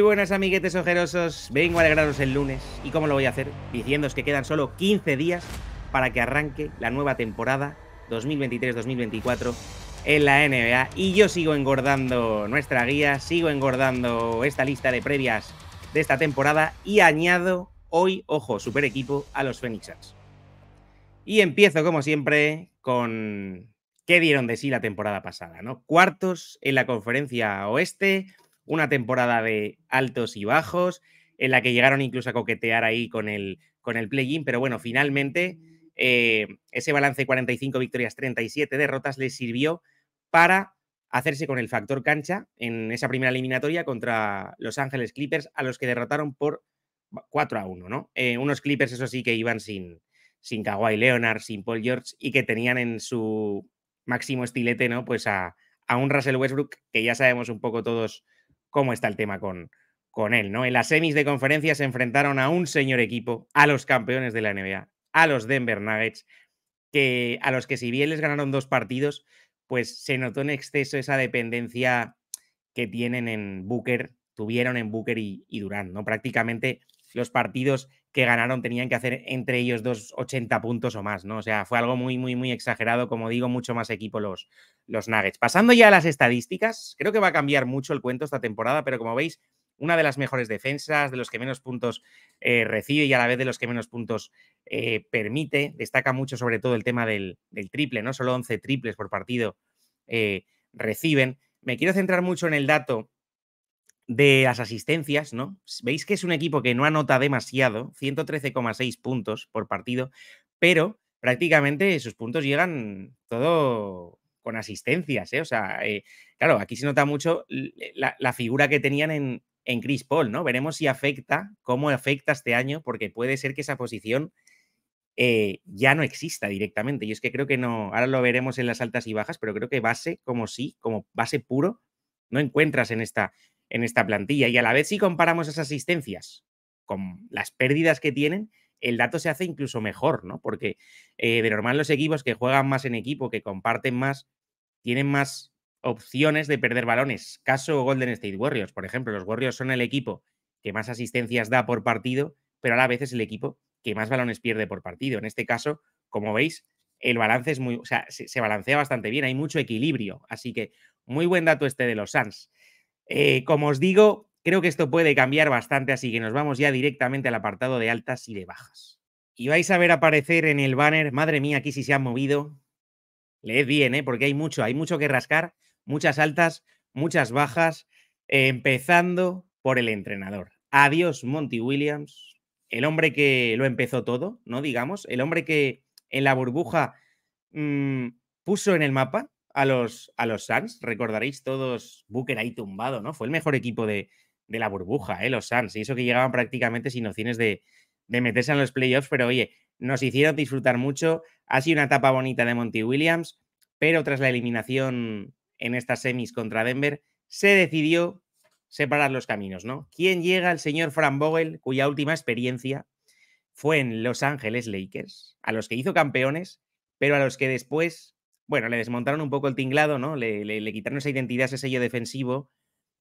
Muy buenas amiguetes ojerosos, vengo a alegraros el lunes y cómo lo voy a hacer, diciéndoos que quedan solo 15 días para que arranque la nueva temporada 2023-2024 en la NBA y yo sigo engordando nuestra guía, sigo engordando esta lista de previas de esta temporada y añado hoy, ojo, super equipo a los Phoenix Y empiezo como siempre con qué dieron de sí la temporada pasada, ¿no? Cuartos en la conferencia oeste, una temporada de altos y bajos, en la que llegaron incluso a coquetear ahí con el, con el play-in, pero bueno, finalmente eh, ese balance de 45 victorias, 37 derrotas les sirvió para hacerse con el factor cancha en esa primera eliminatoria contra Los Ángeles Clippers, a los que derrotaron por 4 a 1, ¿no? Eh, unos Clippers, eso sí, que iban sin, sin Kawhi Leonard, sin Paul George y que tenían en su máximo estilete, ¿no? Pues a, a un Russell Westbrook, que ya sabemos un poco todos cómo está el tema con, con él, ¿no? En las semis de conferencia se enfrentaron a un señor equipo, a los campeones de la NBA, a los Denver Nuggets, que a los que si bien les ganaron dos partidos, pues se notó en exceso esa dependencia que tienen en Booker, tuvieron en Booker y, Durán, ¿no? Prácticamente los partidos que ganaron tenían que hacer entre ellos dos 80 puntos o más, ¿no? O sea, fue algo muy, muy, muy exagerado, como digo, mucho más equipo los, los Nuggets. Pasando ya a las estadísticas, creo que va a cambiar mucho el cuento esta temporada, pero como veis, una de las mejores defensas, de los que menos puntos eh, recibe y a la vez de los que menos puntos eh, permite. Destaca mucho sobre todo el tema del, triple, ¿no? Solo 11 triples por partido eh, reciben. Me quiero centrar mucho en el dato de las asistencias, ¿no? Veis que es un equipo que no anota demasiado, 113,6 puntos por partido, pero prácticamente sus puntos llegan todo con asistencias, ¿eh? O sea, eh, claro, aquí se nota mucho eh, la, figura que tenían en, Chris Paul, ¿no? Veremos si afecta, cómo afecta este año, porque puede ser que esa posición eh, ya no exista directamente. Y es que creo que no, ahora lo veremos en las altas y bajas, pero creo que base, como sí, como base puro, no encuentras en esta en esta plantilla. Y a la vez, si comparamos esas asistencias con las pérdidas que tienen, el dato se hace incluso mejor, ¿no? Porque eh, de normal los equipos que juegan más en equipo, que comparten más, tienen más opciones de perder balones. Caso Golden State Warriors, por ejemplo, los Warriors son el equipo que más asistencias da por partido, pero a la vez es el equipo que más balones pierde por partido. En este caso, como veis, el balance es muy, o sea, se, se balancea bastante bien, hay mucho equilibrio. Así que muy buen dato este de los Suns. Eh, como os digo, creo que esto puede cambiar bastante, así que nos vamos ya directamente al apartado de altas y de bajas. Y vais a ver aparecer en el banner, madre mía, aquí sí se ha movido. Leed bien, ¿eh? porque hay mucho, hay mucho que rascar, muchas altas, muchas bajas, empezando por el entrenador. Adiós, Monty Williams, el hombre que lo empezó todo, ¿no? Digamos, el hombre que en la burbuja mm, puso en el mapa a los, a los Suns. Recordaréis todos Booker ahí tumbado, ¿no? Fue el mejor equipo de, de la burbuja, ¿eh? los Suns. Y eso que llegaban prácticamente sin opciones de, de meterse en los playoffs, pero oye, nos hicieron disfrutar mucho. Ha sido una etapa bonita de Monty Williams, pero tras la eliminación en estas semis contra Denver, se decidió separar los caminos, ¿no? ¿Quién llega? El señor Fran Vogel, cuya última experiencia fue en Los Ángeles Lakers, a los que hizo campeones, pero a los que después bueno, le desmontaron un poco el tinglado, ¿no? Le, quitaron esa identidad, ese sello defensivo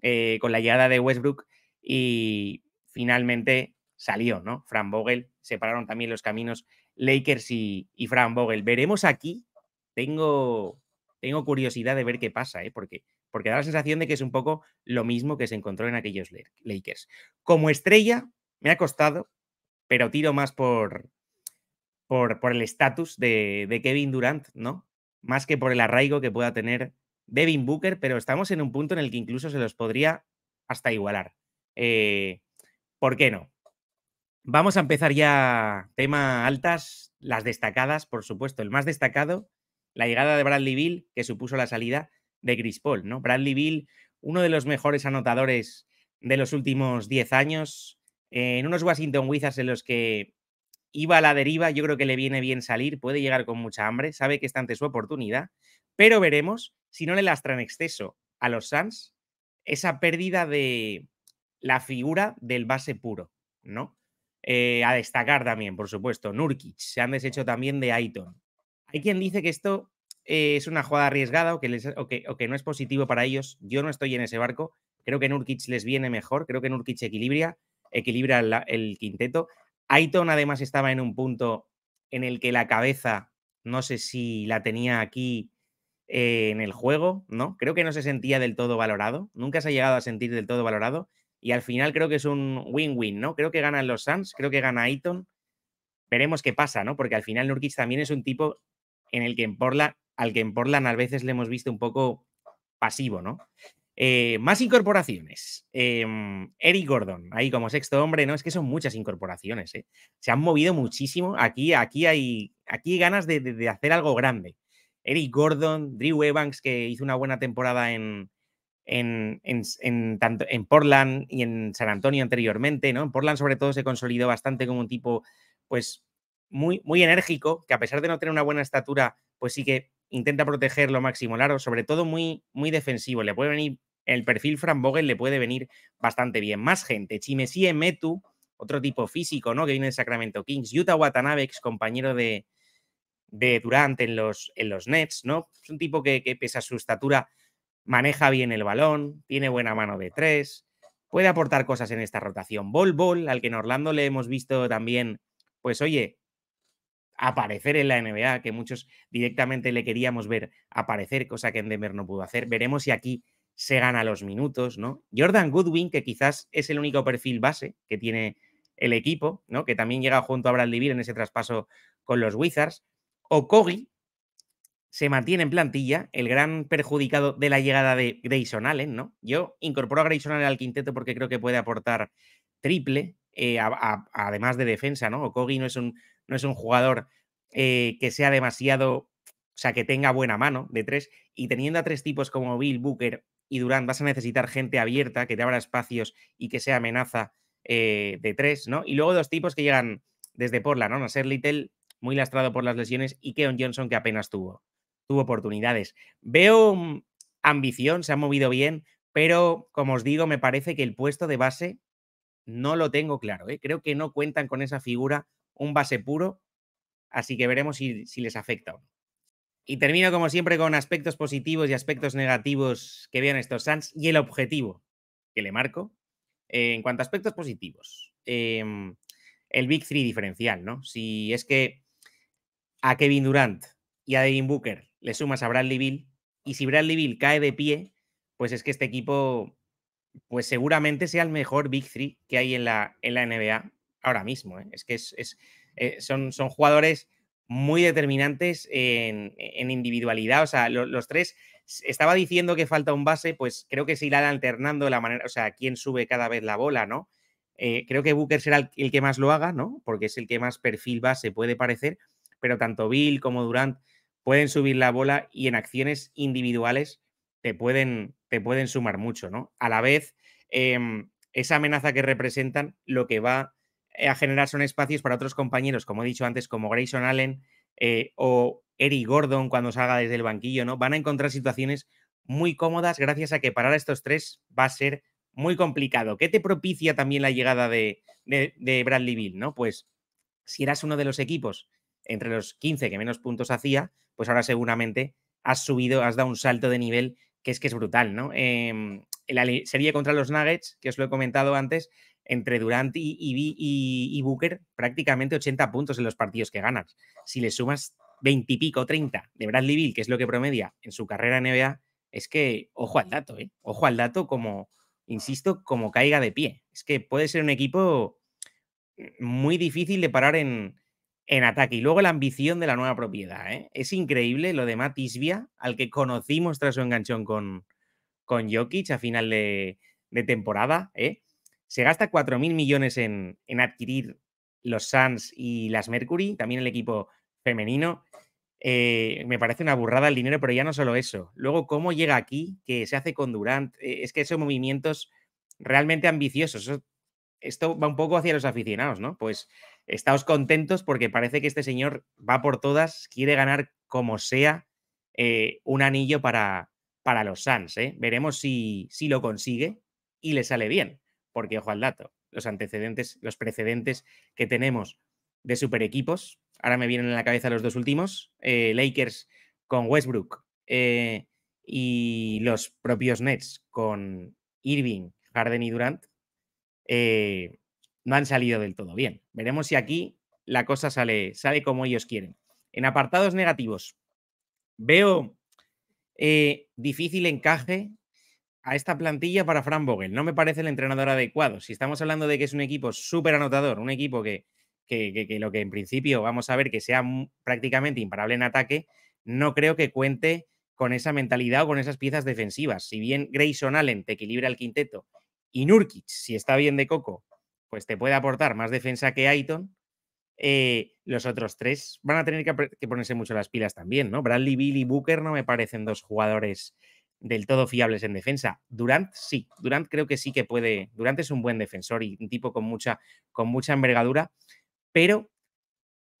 eh, con la llegada de Westbrook y finalmente salió, ¿no? Fran Vogel, separaron también los caminos Lakers y, Fran Vogel. Veremos aquí, tengo, tengo curiosidad de ver qué pasa, ¿eh? Porque, porque da la sensación de que es un poco lo mismo que se encontró en aquellos Lakers. Como estrella, me ha costado, pero tiro más por, por, el estatus de Kevin Durant, ¿no? más que por el arraigo que pueda tener Devin Booker, pero estamos en un punto en el que incluso se los podría hasta igualar. Eh, ¿Por qué no? Vamos a empezar ya tema altas, las destacadas, por supuesto. El más destacado, la llegada de Bradley Bill, que supuso la salida de Chris Paul, ¿no? Bradley Bill, uno de los mejores anotadores de los últimos 10 años, en unos Washington Wizards en los que iba a la deriva, yo creo que le viene bien salir, puede llegar con mucha hambre, sabe que está ante su oportunidad, pero veremos si no le lastra en exceso a los Suns esa pérdida de la figura del base puro, ¿no? Eh, a destacar también, por supuesto, Nurkic, se han deshecho también de Aiton. Hay quien dice que esto eh, es una jugada arriesgada o que, no es positivo para ellos. Yo no estoy en ese barco. Creo que Nurkic les viene mejor. Creo que Nurkic equilibra, equilibra el quinteto. Aiton además estaba en un punto en el que la cabeza, no sé si la tenía aquí eh, en el juego, ¿no? Creo que no se sentía del todo valorado, nunca se ha llegado a sentir del todo valorado y al final creo que es un win-win, ¿no? Creo que ganan los Suns, creo que gana Aiton. Veremos qué pasa, ¿no? Porque al final Nurkic también es un tipo en el que en al que en Portland a veces le hemos visto un poco pasivo, ¿no? Eh, más incorporaciones. Em, Eric Gordon, ahí como sexto hombre, no, es que son muchas incorporaciones. ¿eh? Se han movido muchísimo. Aquí, aquí, hay, aquí ganas de, hacer algo grande. Eric Gordon, Drew Evans, que hizo una buena temporada en, en, Portland y en San Antonio anteriormente. ¿no? En Portland, sobre todo, se consolidó bastante como un tipo pues, muy, muy enérgico, que a pesar de no tener una buena estatura, pues sí que intenta proteger lo máximo largo, sobre todo muy, muy defensivo. Le puede venir, el perfil Fran Vogel le puede venir bastante bien. Más gente, Chimesie Metu, otro tipo físico, ¿no? Que viene de Sacramento Kings. Utah Watanabe, compañero de, de Durant en los, en los Nets, ¿no? Es un tipo que, que, pese su estatura, maneja bien el balón, tiene buena mano de tres, puede aportar cosas en esta rotación. Vol Bol, al que en Orlando le hemos visto también, pues oye, aparecer en la NBA, que muchos directamente le queríamos ver aparecer, cosa que en no pudo hacer. Veremos si aquí se gana los minutos, ¿no? Jordan Goodwin, que quizás es el único perfil base que tiene el equipo, ¿no? Que también llega junto a Brad Beal en ese traspaso con los Wizards. Okogi se mantiene en plantilla, el gran perjudicado de la llegada de Grayson Allen, ¿no? Yo incorporo a Grayson Allen al quinteto porque creo que puede aportar triple, eh, además de defensa, ¿no? Okogi no es un, no es un jugador eh, que sea demasiado, o sea, que tenga buena mano de tres, y teniendo a tres tipos como Bill, Booker y Durant, vas a necesitar gente abierta, que te abra espacios y que sea amenaza eh, de tres, ¿no? Y luego dos tipos que llegan desde Portland, ¿no? ser Little, muy lastrado por las lesiones, y Keon Johnson, que apenas tuvo, tuvo oportunidades. Veo mm, ambición, se ha movido bien, pero como os digo, me parece que el puesto de base no lo tengo claro. ¿eh? Creo que no cuentan con esa figura un base puro, así que veremos si, les afecta o no. Y termino como siempre con aspectos positivos y aspectos negativos que vean estos Suns y el objetivo que le marco. Eh, en cuanto a aspectos positivos, em, el Big Three diferencial, ¿no? Si es que a Kevin Durant y a Devin Booker le sumas a Bradley Bill, y si Bradley Bill cae de pie, pues es que este equipo pues seguramente sea el mejor Big Three que hay en la, NBA ahora mismo. ¿eh? Es que es, eh, son, jugadores muy determinantes en, individualidad. O sea, los tres, estaba diciendo que falta un base, pues creo que se irán alternando la manera, o sea, quién sube cada vez la bola, ¿no? Eh, creo que Booker será el, el, que más lo haga, ¿no? Porque es el que más perfil base puede parecer, pero tanto Bill como Durant pueden subir la bola y en acciones individuales te pueden, te pueden sumar mucho, ¿no? A la vez, em, esa amenaza que representan lo que va a generar son espacios para otros compañeros, como he dicho antes, como Grayson Allen eh, o Eric Gordon cuando salga desde el banquillo, ¿no? Van a encontrar situaciones muy cómodas gracias a que parar a estos tres va a ser muy complicado. ¿Qué te propicia también la llegada de, Bradley Bill, no? Pues si eras uno de los equipos entre los 15 que menos puntos hacía, pues ahora seguramente has subido, has dado un salto de nivel que es que es brutal, ¿no? Eh, la serie contra los Nuggets, que os lo he comentado antes, entre Durant y, y, y, Booker, prácticamente 80 puntos en los partidos que ganas. Si le sumas 20 y pico, 30 de Bradley Bill, que es lo que promedia en su carrera en NBA, es que ojo al dato, ¿eh? Ojo al dato como, insisto, como caiga de pie. Es que puede ser un equipo mm, muy difícil de parar en, en ataque. Y luego la ambición de la nueva propiedad. ¿eh? Es increíble lo de Matisbia, al que conocimos tras su enganchón con, con Jokic a final de, temporada. ¿eh? Se gasta 4.000 millones en, adquirir los Suns y las Mercury, también el equipo femenino. Eh, me parece una burrada el dinero, pero ya no solo eso. Luego, cómo llega aquí, que se hace con Durant. es que son movimientos realmente ambiciosos. Esto va un poco hacia los aficionados, ¿no? Pues Estáos contentos porque parece que este señor va por todas, quiere ganar como sea eh, un anillo para, para los Suns. ¿eh? Veremos si, si lo consigue y le sale bien, porque ojo al dato, los antecedentes, los precedentes que tenemos de super equipos, ahora me vienen a la cabeza los dos últimos, eh, Lakers con Westbrook y los propios Nets con Irving, Harden y Durant, no han salido del todo bien. Veremos si aquí la cosa sale, sale como ellos quieren. En apartados negativos, veo eh, difícil encaje a esta plantilla para Fran Vogel. No me parece el entrenador adecuado. Si estamos hablando de que es un equipo súper anotador, un equipo que, que, que, que, lo que en principio vamos a ver que sea prácticamente imparable en ataque, no creo que cuente con esa mentalidad o con esas piezas defensivas. Si bien Grayson Allen te equilibra el quinteto y Nurkic, si está bien de coco, pues te puede aportar más defensa que Aiton. Eh, los otros tres van a tener que, ponerse mucho las pilas también, ¿no? Bradley Bill y Booker no me parecen dos jugadores del todo fiables en defensa. Durant sí, Durant creo que sí que puede. Durant es un buen defensor y un tipo con mucha, con mucha envergadura, pero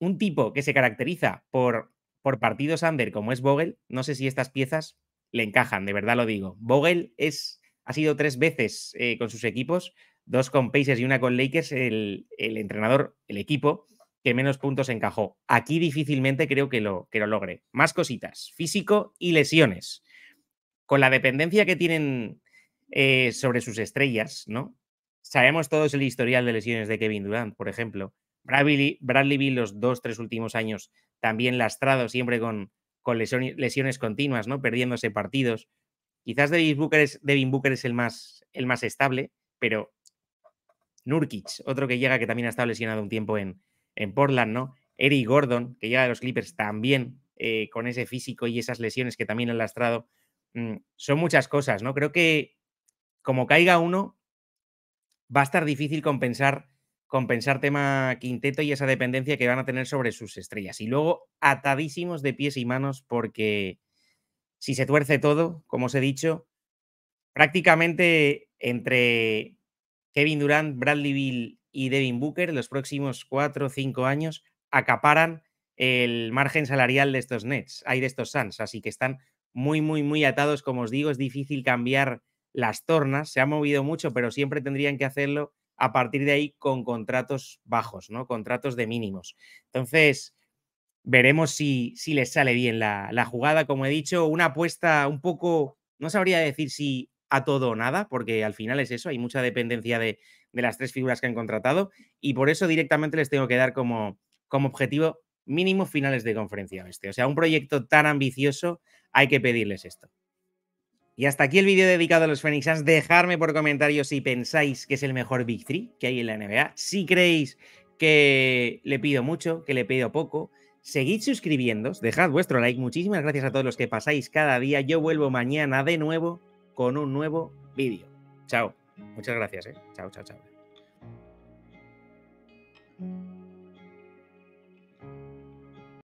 un tipo que se caracteriza por, por partidos under como es Vogel, no sé si estas piezas le encajan, de verdad lo digo. Vogel es, ha sido tres veces eh, con sus equipos dos con Pacers y una con Lakers, el, el, entrenador, el equipo que menos puntos encajó. Aquí difícilmente creo que lo, que lo logre. Más cositas, físico y lesiones. Con la dependencia que tienen eh, sobre sus estrellas, ¿no? Sabemos todos el historial de lesiones de Kevin Durant, por ejemplo. Bradley, Bradley Bill los dos, tres últimos años también lastrado, siempre con, con lesiones, lesiones continuas, ¿no? Perdiéndose partidos. Quizás Devin Booker es, Devin Booker es el, más, el más estable, pero Nurkic, otro que llega que también ha estado lesionado un tiempo en, en Portland, ¿no? Eric Gordon, que llega de los Clippers también eh, con ese físico y esas lesiones que también han lastrado. Mm, son muchas cosas, ¿no? Creo que como caiga uno, va a estar difícil compensar, compensar tema quinteto y esa dependencia que van a tener sobre sus estrellas. Y luego atadísimos de pies y manos porque si se tuerce todo, como os he dicho, prácticamente entre Kevin Durant, Bradley Bill y Devin Booker los próximos cuatro o cinco años acaparan el margen salarial de estos Nets, hay de estos Suns, así que están muy, muy, muy atados, como os digo, es difícil cambiar las tornas, se ha movido mucho, pero siempre tendrían que hacerlo a partir de ahí con contratos bajos, ¿no? Contratos de mínimos. Entonces, veremos si, si les sale bien la, la jugada, como he dicho, una apuesta un poco, no sabría decir si a todo o nada, porque al final es eso, hay mucha dependencia de, de las tres figuras que han contratado y por eso directamente les tengo que dar como, como objetivo mínimo finales de conferencia este. O sea, un proyecto tan ambicioso, hay que pedirles esto. Y hasta aquí el vídeo dedicado a los Phoenix Suns. Dejadme por comentarios si pensáis que es el mejor Big Three que hay en la NBA. Si creéis que le pido mucho, que le pido poco. Seguid suscribiéndos, dejad vuestro like. Muchísimas gracias a todos los que pasáis cada día. Yo vuelvo mañana de nuevo con un nuevo vídeo. Chao. Muchas gracias, ¿eh? Chao, chao, chao.